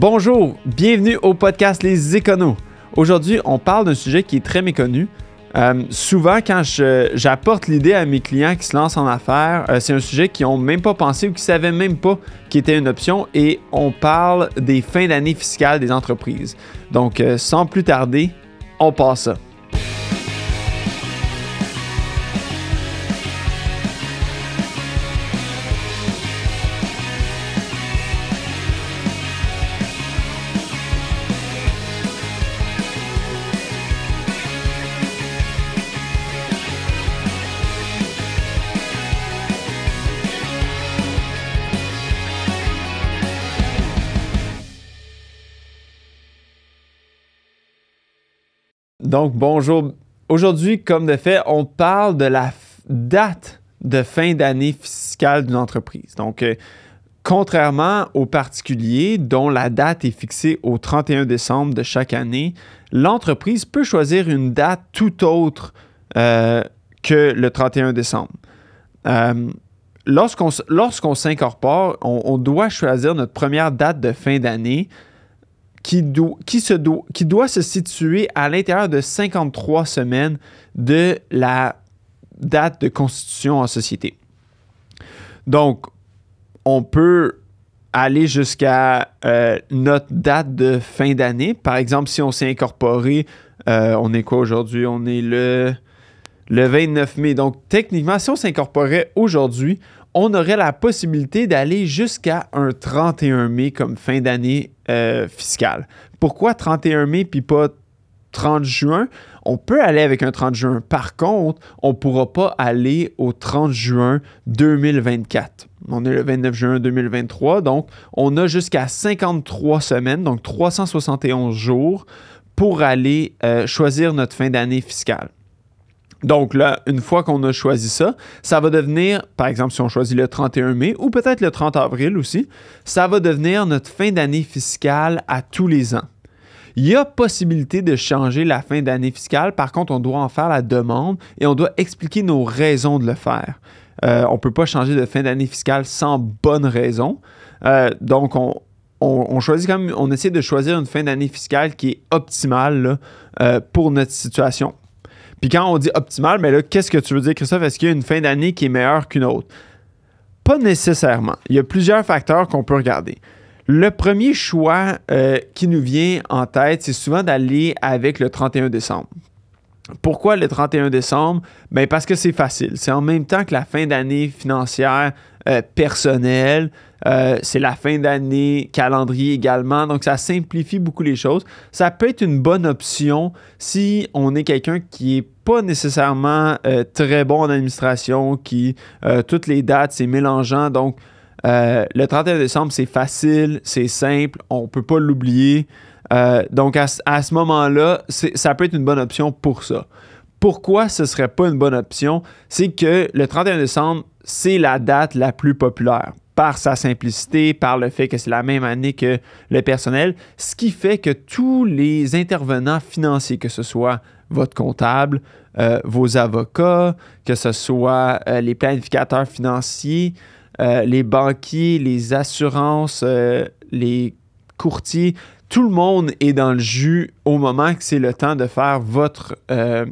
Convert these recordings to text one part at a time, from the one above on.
Bonjour, bienvenue au podcast Les Éconos. Aujourd'hui, on parle d'un sujet qui est très méconnu. Euh, souvent, quand j'apporte l'idée à mes clients qui se lancent en affaires, euh, c'est un sujet qu'ils n'ont même pas pensé ou qu'ils ne savaient même pas qu'il était une option et on parle des fins d'année fiscales des entreprises. Donc, euh, sans plus tarder, on passe ça. Donc, bonjour. Aujourd'hui, comme de fait, on parle de la date de fin d'année fiscale d'une entreprise. Donc, euh, contrairement aux particuliers dont la date est fixée au 31 décembre de chaque année, l'entreprise peut choisir une date tout autre euh, que le 31 décembre. Euh, lorsqu'on, lorsqu'on s'incorpore, on, doit choisir notre première date de fin d'année qui, qui, se qui doit se situer à l'intérieur de 53 semaines de la date de constitution en société. Donc, on peut aller jusqu'à euh, notre date de fin d'année. Par exemple, si on s'est incorporé, euh, on est quoi aujourd'hui? On est le, le 29 mai. Donc, techniquement, si on s'incorporait aujourd'hui, on aurait la possibilité d'aller jusqu'à un 31 mai comme fin d'année euh, fiscale. Pourquoi 31 mai puis pas 30 juin? On peut aller avec un 30 juin. Par contre, on ne pourra pas aller au 30 juin 2024. On est le 29 juin 2023, donc on a jusqu'à 53 semaines, donc 371 jours, pour aller euh, choisir notre fin d'année fiscale. Donc là, une fois qu'on a choisi ça, ça va devenir, par exemple, si on choisit le 31 mai ou peut-être le 30 avril aussi, ça va devenir notre fin d'année fiscale à tous les ans. Il y a possibilité de changer la fin d'année fiscale, par contre, on doit en faire la demande et on doit expliquer nos raisons de le faire. Euh, on ne peut pas changer de fin d'année fiscale sans bonne raison. Euh, donc, on, choisit quand on essaie de choisir une fin d'année fiscale qui est optimale euh, pour notre situation. Puis quand on dit optimal, mais là, qu'est-ce que tu veux dire, Christophe? Est-ce qu'il y a une fin d'année qui est meilleure qu'une autre? Pas nécessairement. Il y a plusieurs facteurs qu'on peut regarder. Le premier choix euh, qui nous vient en tête, c'est souvent d'aller avec le 31 décembre. Pourquoi le 31 décembre? Ben, parce que c'est facile. C'est en même temps que la fin d'année financière euh, personnelle. Euh, c'est la fin d'année, calendrier également. Donc, ça simplifie beaucoup les choses. Ça peut être une bonne option si on est quelqu'un qui n'est pas nécessairement euh, très bon en administration, qui toutes les dates, c'est mélangeant. Donc, euh, le 31 décembre, c'est facile, c'est simple, on ne peut pas l'oublier. Euh, donc, à, ce moment-là, ça peut être une bonne option pour ça. Pourquoi ce ne serait pas une bonne option? C'est que le 31 décembre, c'est la date la plus populaire par sa simplicité, par le fait que c'est la même année que le personnel, ce qui fait que tous les intervenants financiers, que ce soit votre comptable, euh, vos avocats, que ce soit les planificateurs financiers, euh, les banquiers, les assurances, euh, les courtiers, tout le monde est dans le jus au moment que c'est le temps de faire votre, euh,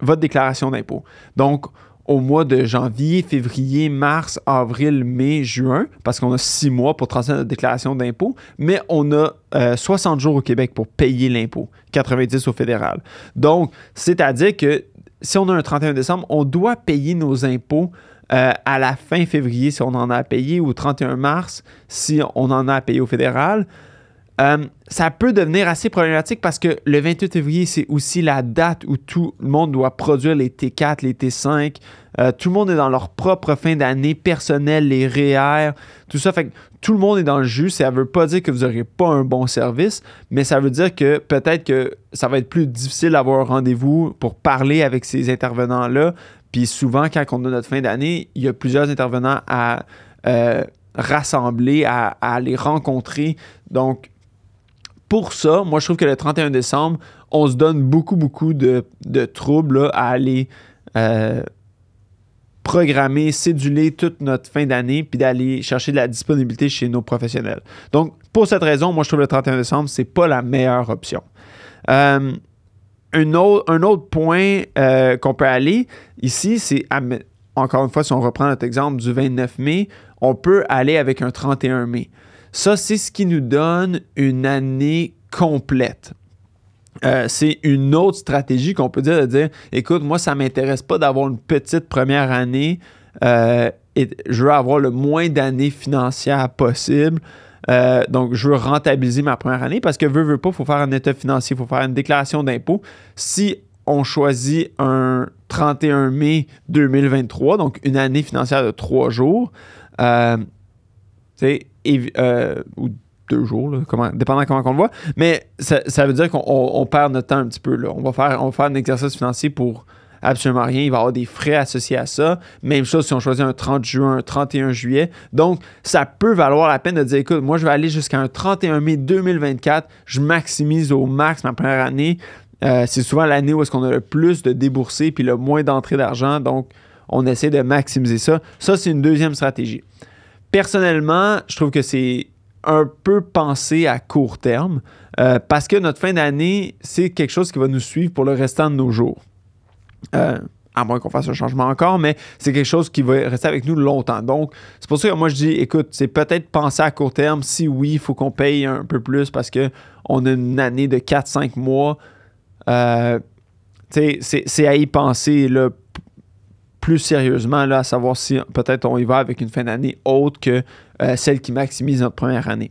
votre déclaration d'impôt. Donc, au mois de janvier, février, mars, avril, mai, juin, parce qu'on a six mois pour transmettre notre déclaration d'impôt, mais on a 60 jours au Québec pour payer l'impôt, 90 au fédéral. Donc, c'est-à-dire que si on a un 31 décembre, on doit payer nos impôts euh, à la fin février si on en a payé ou 31 mars si on en a payé au fédéral. Euh, ça peut devenir assez problématique parce que le 28 février, c'est aussi la date où tout le monde doit produire les T4, les T5. Euh, tout le monde est dans leur propre fin d'année personnelle, les REER, e tout ça. Fait que tout le monde est dans le jus. Ça ne veut pas dire que vous n'aurez pas un bon service, mais ça veut dire que peut-être que ça va être plus difficile d'avoir un rendez-vous pour parler avec ces intervenants-là. Puis souvent, quand on a notre fin d'année, il y a plusieurs intervenants à euh, rassembler, à, aller rencontrer. Donc, pour ça, moi, je trouve que le 31 décembre, on se donne beaucoup, beaucoup de, troubles à aller euh, programmer, céduler toute notre fin d'année, puis d'aller chercher de la disponibilité chez nos professionnels. Donc, pour cette raison, moi, je trouve le 31 décembre, c'est pas la meilleure option. Euh, un autre, point euh, qu'on peut aller ici, c'est encore une fois, si on reprend notre exemple du 29 mai, on peut aller avec un 31 mai. Ça, c'est ce qui nous donne une année complète. Euh, c'est une autre stratégie qu'on peut dire de dire écoute, moi, ça ne m'intéresse pas d'avoir une petite première année euh, et je veux avoir le moins d'années financières possible. Euh, donc, je veux rentabiliser ma première année parce que, veux, veux pas, il faut faire un état financier, il faut faire une déclaration d'impôt. Si on choisit un 31 mai 2023, donc une année financière de trois jours, euh, euh ou deux jours, comment, dépendant comment on le voit, mais ça, veut dire qu'on perd notre temps un petit peu. On, va faire, on va faire un exercice financier pour absolument rien. Il va y avoir des frais associés à ça. Même chose si on choisit un 30 juin, un 31 juillet. Donc, ça peut valoir la peine de dire, écoute, moi, je vais aller jusqu'à un 31 mai 2024. Je maximise au max ma première année. Euh, c'est souvent l'année où est-ce qu'on a le plus de déboursés puis le moins d'entrée d'argent. Donc, on essaie de maximiser ça. Ça, c'est une deuxième stratégie. Personnellement, je trouve que c'est un peu pensé à court terme euh, parce que notre fin d'année, c'est quelque chose qui va nous suivre pour le restant de nos jours. Euh, à moins qu'on fasse un changement encore, mais c'est quelque chose qui va rester avec nous longtemps. Donc, c'est pour ça que moi je dis, écoute, c'est peut-être penser à court terme. Si oui, il faut qu'on paye un peu plus parce qu'on a une année de 4-5 mois. Euh, c'est à y penser plus sérieusement, là, à savoir si peut-être on y va avec une fin d'année autre que euh, celle qui maximise notre première année.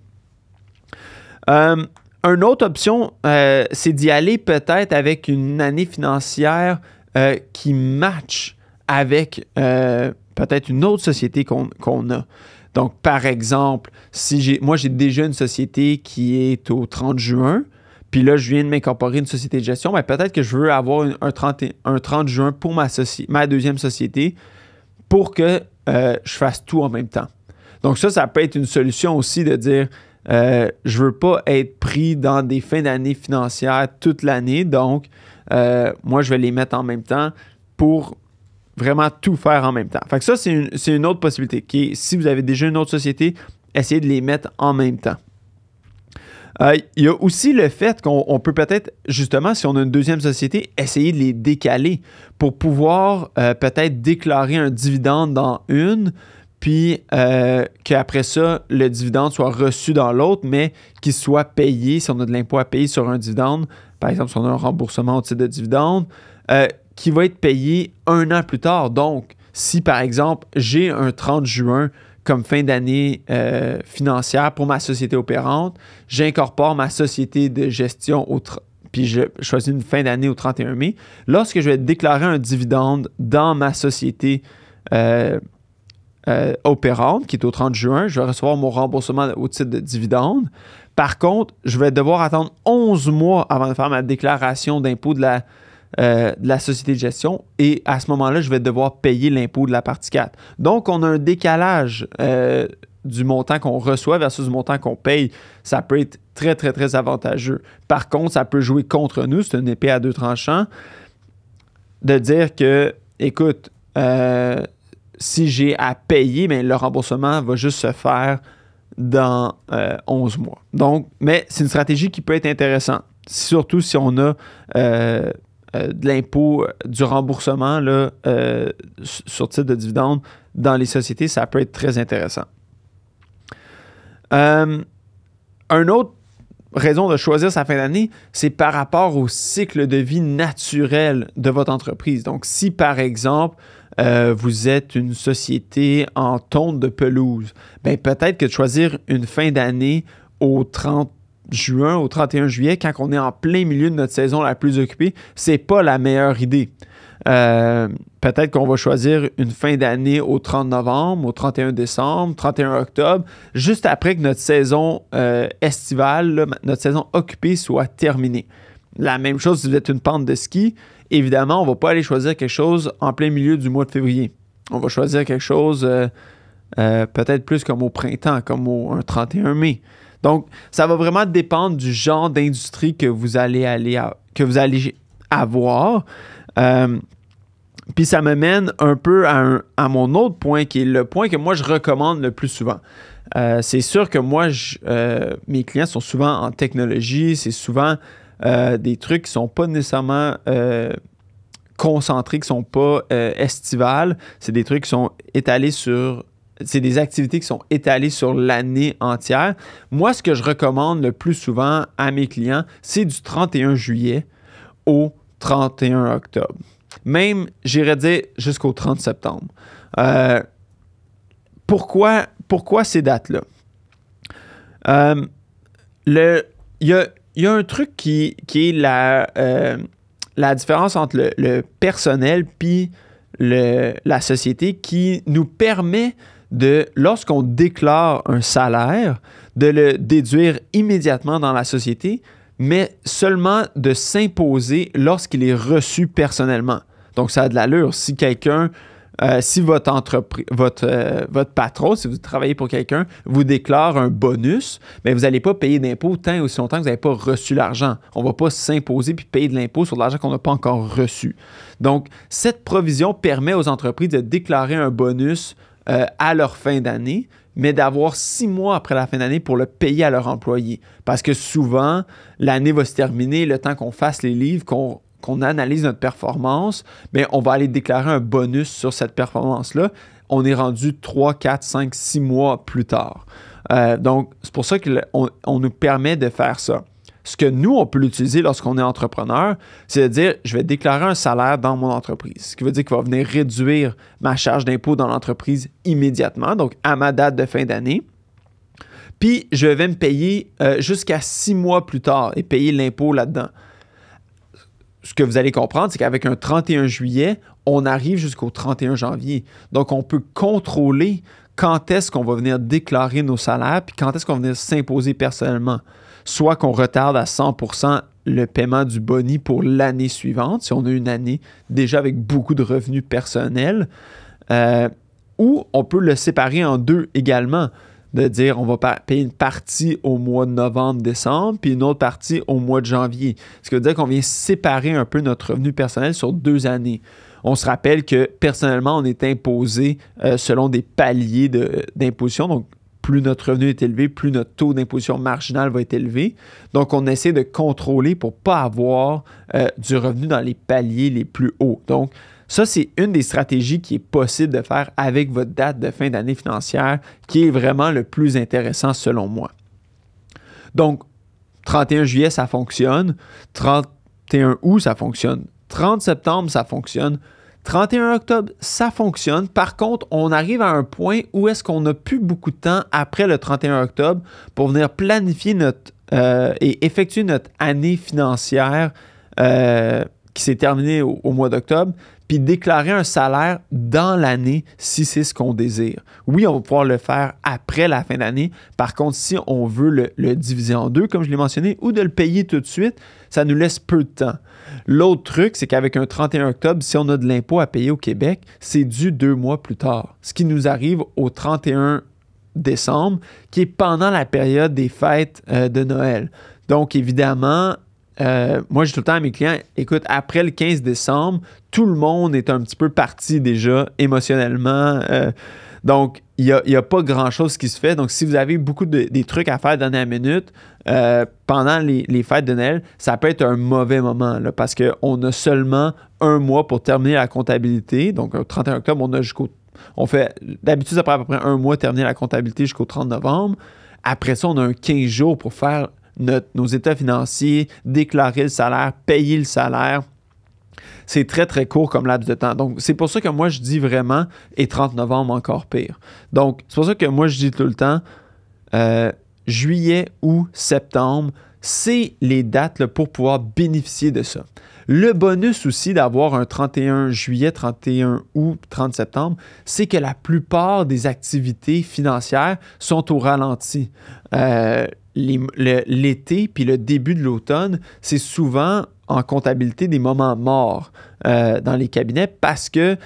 une autre option, c'est d'y aller peut-être avec une année financière euh, qui match avec euh, peut-être une autre société qu'on a. Donc, par exemple, si j'ai moi j'ai déjà une société qui est au 30 juin, puis là, je viens de m'incorporer une société de gestion, mais ben, peut-être que je veux avoir un, 30, juin pour ma, ma, deuxième société pour que euh, je fasse tout en même temps. Donc, ça, ça peut être une solution aussi de dire je je veux pas être pris dans des fins d'année financières toute l'année, donc euh, moi, je vais les mettre en même temps pour vraiment tout faire en même temps. Fait que ça, c'est une, autre possibilité qui si vous avez déjà une autre société, essayez de les mettre en même temps. Euh, il y a aussi le fait qu'on peut peut-être, justement, si on a une deuxième société, essayer de les décaler pour pouvoir euh, peut-être déclarer un dividende dans une, puis euh, qu'après ça, le dividende soit reçu dans l'autre, mais qu'il soit payé, si on a de l'impôt à payer sur un dividende, par exemple, si on a un remboursement au titre de dividende, euh, qui va être payé un an plus tard. Donc, si par exemple, j'ai un 30 juin comme fin d'année euh, financière pour ma société opérante, j'incorpore ma société de gestion puis je choisis une fin d'année au 31 mai. Lorsque je vais déclarer un dividende dans ma société euh, euh, opérante, qui est au 30 juin, je vais recevoir mon remboursement au titre de dividende. Par contre, je vais devoir attendre 11 mois avant de faire ma déclaration d'impôt de la, euh, la société de gestion et à ce moment-là, je vais devoir payer l'impôt de la partie 4. Donc, on a un décalage euh, du montant qu'on reçoit versus le montant qu'on paye. Ça peut être très, très, très avantageux. Par contre, ça peut jouer contre nous, c'est une épée à deux tranchants, de dire que, écoute, si j'ai à payer, mais le remboursement va juste se faire dans 11 euh, mois. Donc, mais c'est une stratégie qui peut être intéressante, surtout si on a euh, euh, de l'impôt du remboursement sur titre de dividende dans les sociétés, ça peut être très intéressant. un autre raison de choisir sa fin d'année, c'est par rapport au cycle de vie naturel de votre entreprise. Donc, si par exemple, euh, vous êtes une société en tonte de pelouse, ben peut-être que de choisir une fin d'année au 30 juin, au 31 juillet, quand on est en plein milieu de notre saison la plus occupée, c'est pas la meilleure idée. Euh, peut-être qu'on va choisir une fin d'année au 30 novembre, au 31 décembre, 31 octobre, juste après que notre saison euh, estivale, notre saison occupée soit terminée. La même chose si vous êtes une pente de ski, évidemment, on ne va pas aller choisir quelque chose en plein milieu du mois de février. On va choisir quelque chose euh, euh, peut-être plus comme au printemps, comme au 31 mai. Donc, ça va vraiment dépendre du genre d'industrie que vous allez aller que vous allez avoir. Puis ça me mène un peu à, mon autre point, qui est le point que moi je recommande le plus souvent. Euh, c'est sûr que moi, euh, mes clients sont souvent en technologie, c'est souvent euh, des trucs qui ne sont pas nécessairement concentrés, qui ne sont pas estivales, c'est des trucs qui sont étalés sur... C'est des activités qui sont étalées sur l'année entière. Moi, ce que je recommande le plus souvent à mes clients, c'est du 31 juillet au 31 octobre même, j'irais dire, jusqu'au 30 septembre. Euh, pourquoi, ces dates-là? Euh, il y, a, un truc qui, est euh, la, différence entre le, le personnel puis la société qui nous permet de, lorsqu'on déclare un salaire, de le déduire immédiatement dans la société mais seulement de s'imposer lorsqu'il est reçu personnellement. Donc, ça a de l'allure. Si quelqu'un, euh, si votre entreprise, euh, votre, patron, si vous travaillez pour quelqu'un, vous déclare un bonus, mais vous n'allez pas payer d'impôt tant ou aussi longtemps que vous n'avez pas reçu l'argent. On ne va pas s'imposer puis payer de l'impôt sur de l'argent qu'on n'a pas encore reçu. Donc, cette provision permet aux entreprises de déclarer un bonus euh, à leur fin d'année mais d'avoir six mois après la fin d'année pour le payer à leur employé. Parce que souvent, l'année va se terminer, le temps qu'on fasse les livres, qu'on analyse notre performance, mais on va aller déclarer un bonus sur cette performance-là. On est rendu trois, quatre, cinq, six mois plus tard. Euh, donc, c'est pour ça qu'on nous permet de faire ça. Ce que nous, on peut l'utiliser lorsqu'on est entrepreneur, c'est de dire je vais déclarer un salaire dans mon entreprise. Ce qui veut dire qu'il va venir réduire ma charge d'impôt dans l'entreprise immédiatement, donc à ma date de fin d'année. Puis je vais me payer euh, jusqu'à six mois plus tard et payer l'impôt là-dedans. Ce que vous allez comprendre, c'est qu'avec un 31 juillet, on arrive jusqu'au 31 janvier. Donc, on peut contrôler quand est-ce qu'on va venir déclarer nos salaires, puis quand est-ce qu'on va venir s'imposer personnellement soit qu'on retarde à 100% le paiement du boni pour l'année suivante, si on a une année déjà avec beaucoup de revenus personnels, euh, ou on peut le séparer en deux également, de dire on va payer une partie au mois de novembre-décembre, puis une autre partie au mois de janvier. Ce qui veut dire qu'on vient séparer un peu notre revenu personnel sur deux années. On se rappelle que personnellement, on est imposé euh, selon des paliers d'imposition. donc, plus notre revenu est élevé, plus notre taux d'imposition marginale va être élevé. Donc, on essaie de contrôler pour ne pas avoir euh, du revenu dans les paliers les plus hauts. Donc, ça, c'est une des stratégies qui est possible de faire avec votre date de fin d'année financière, qui est vraiment le plus intéressant selon moi. Donc, 31 juillet, ça fonctionne. 31 août, ça fonctionne. 30 septembre, ça fonctionne. 31 octobre, ça fonctionne. Par contre, on arrive à un point où est-ce qu'on n'a plus beaucoup de temps après le 31 octobre pour venir planifier notre euh, et effectuer notre année financière euh, qui s'est terminée au mois d'octobre puis déclarer un salaire dans l'année si c'est ce qu'on désire. Oui, on va pouvoir le faire après la fin d'année. Par contre, si on veut le, diviser en deux, comme je l'ai mentionné, ou de le payer tout de suite, ça nous laisse peu de temps. L'autre truc, c'est qu'avec un 31 octobre, si on a de l'impôt à payer au Québec, c'est dû deux mois plus tard. Ce qui nous arrive au 31 décembre, qui est pendant la période des fêtes euh, de Noël. Donc, évidemment, euh, moi, j'ai tout le temps à mes clients, écoute, après le 15 décembre, tout le monde est un petit peu parti déjà émotionnellement. Euh, donc, il n'y a, pas grand-chose qui se fait. Donc, si vous avez beaucoup de des trucs à faire dans la minute, euh, pendant les, fêtes de Noël, ça peut être un mauvais moment là, parce qu'on a seulement un mois pour terminer la comptabilité. Donc, le 31 octobre, on a jusqu'au... On fait... D'habitude, ça prend à peu près un mois terminer la comptabilité jusqu'au 30 novembre. Après ça, on a un 15 jours pour faire nos états financiers, déclarer le salaire, payer le salaire. C'est très, très court comme laps de temps. Donc, c'est pour ça que moi, je dis vraiment, et 30 novembre, encore pire. Donc, c'est pour ça que moi, je dis tout le temps, euh, juillet ou septembre, c'est les dates pour pouvoir bénéficier de ça. Le bonus aussi d'avoir un 31 juillet, 31 ou 30 septembre, c'est que la plupart des activités financières sont au ralenti. Euh, l'été puis le début de l'automne, c'est souvent en comptabilité des moments morts euh, dans les cabinets parce que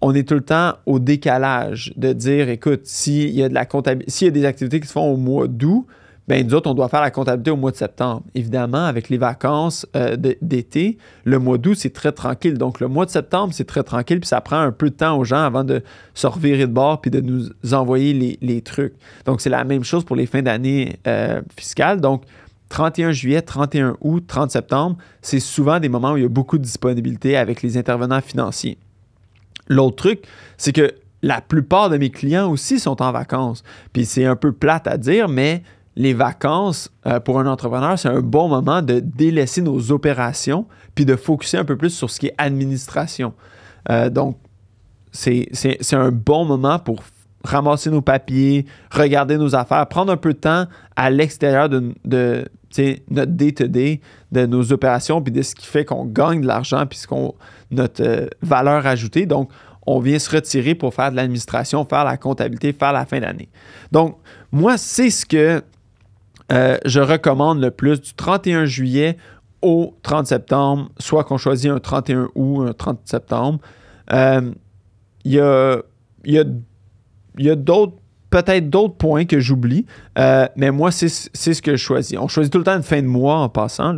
on est tout le temps au décalage de dire écoute, s'il y a de la s'il y a des activités qui se font au mois d'août, ben nous autres, on doit faire la comptabilité au mois de septembre. Évidemment, avec les vacances euh, d'été, le mois d'août, c'est très tranquille. Donc, le mois de septembre, c'est très tranquille, puis ça prend un peu de temps aux gens avant de se revirer de bord puis de nous envoyer les, trucs. Donc, c'est la même chose pour les fins d'année euh, fiscales. Donc, 31 juillet, 31 août, 30 septembre, c'est souvent des moments où il y a beaucoup de disponibilité avec les intervenants financiers. L'autre truc, c'est que la plupart de mes clients aussi sont en vacances. Puis c'est un peu plate à dire, mais les vacances, euh, pour un entrepreneur, c'est un bon moment de délaisser nos opérations puis de focuser un peu plus sur ce qui est administration. Euh, donc, c'est un bon moment pour ramasser nos papiers, regarder nos affaires, prendre un peu de temps à l'extérieur de, notre day-to-day, de nos opérations, puis de ce qui fait qu'on gagne de l'argent, puis notre euh, valeur ajoutée. Donc, on vient se retirer pour faire de l'administration, faire la comptabilité, faire la fin d'année. Donc, moi, c'est ce que euh, je recommande le plus du 31 juillet au 30 septembre, soit qu'on choisit un 31 août, un 30 septembre. Euh, il y a d'autres peut-être d'autres points que j'oublie, euh, mais moi, c'est ce que je choisis. On choisit tout le temps une fin de mois en passant.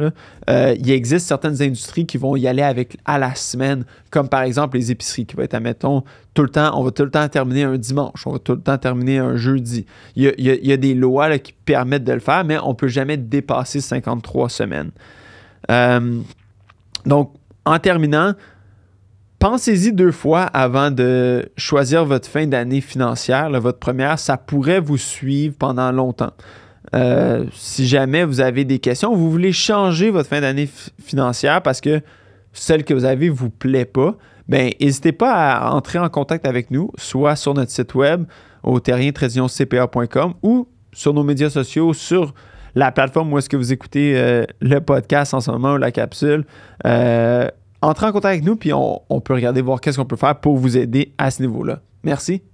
Euh, il existe certaines industries qui vont y aller avec à la semaine, comme par exemple les épiceries, qui vont être, admettons, tout le temps, on va tout le temps terminer un dimanche, on va tout le temps terminer un jeudi. Il y a, des lois qui permettent de le faire, mais on ne peut jamais dépasser 53 semaines. Euh, donc, en terminant, Pensez-y deux fois avant de choisir votre fin d'année financière. votre première, ça pourrait vous suivre pendant longtemps. Euh, si jamais vous avez des questions, vous voulez changer votre fin d'année financière parce que celle que vous avez ne vous plaît pas, ben n'hésitez pas à entrer en contact avec nous, soit sur notre site web au terrien ou sur nos médias sociaux, sur la plateforme où est-ce que vous écoutez euh, le podcast en ce moment ou la capsule. Euh, entrez en contact avec nous, puis on, on peut regarder voir qu'est-ce qu'on peut faire pour vous aider à ce niveau-là. Merci.